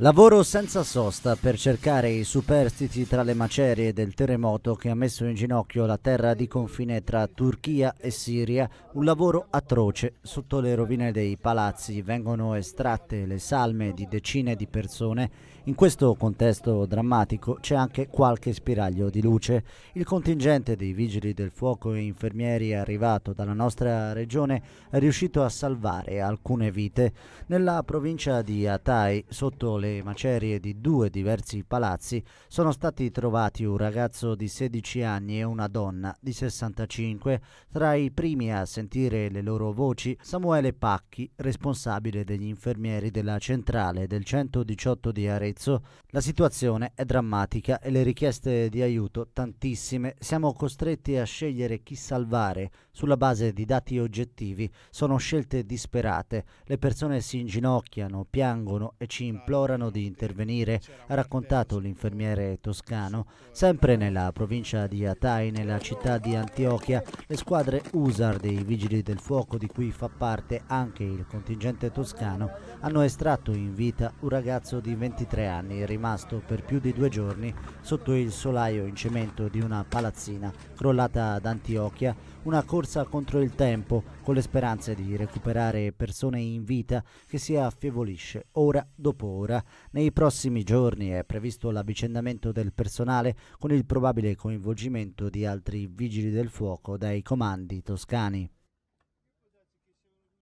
Lavoro senza sosta per cercare i superstiti tra le macerie del terremoto che ha messo in ginocchio la terra di confine tra Turchia e Siria, un lavoro atroce. Sotto le rovine dei palazzi vengono estratte le salme di decine di persone. In questo contesto drammatico c'è anche qualche spiraglio di luce. Il contingente dei vigili del fuoco e infermieri arrivato dalla nostra regione è riuscito a salvare alcune vite. Nella provincia di Atay, sotto le le macerie di due diversi palazzi sono stati trovati un ragazzo di 16 anni e una donna di 65. Tra i primi a sentire le loro voci Samuele Pacchi, responsabile degli infermieri della centrale del 118 di Arezzo, la situazione è drammatica e le richieste di aiuto tantissime. Siamo costretti a scegliere chi salvare sulla base di dati oggettivi. Sono scelte disperate. Le persone si inginocchiano, piangono e ci implorano di intervenire, ha raccontato l'infermiere toscano. Sempre nella provincia di Atay, nella città di Antiochia, le squadre USAR dei vigili del fuoco di cui fa parte anche il contingente toscano hanno estratto in vita un ragazzo di 23 anni rimasto rimasto per più di due giorni sotto il solaio in cemento di una palazzina crollata ad Antiochia, una corsa contro il tempo con le speranze di recuperare persone in vita che si affievolisce ora dopo ora. Nei prossimi giorni è previsto l'avvicendamento del personale con il probabile coinvolgimento di altri vigili del fuoco dai comandi toscani.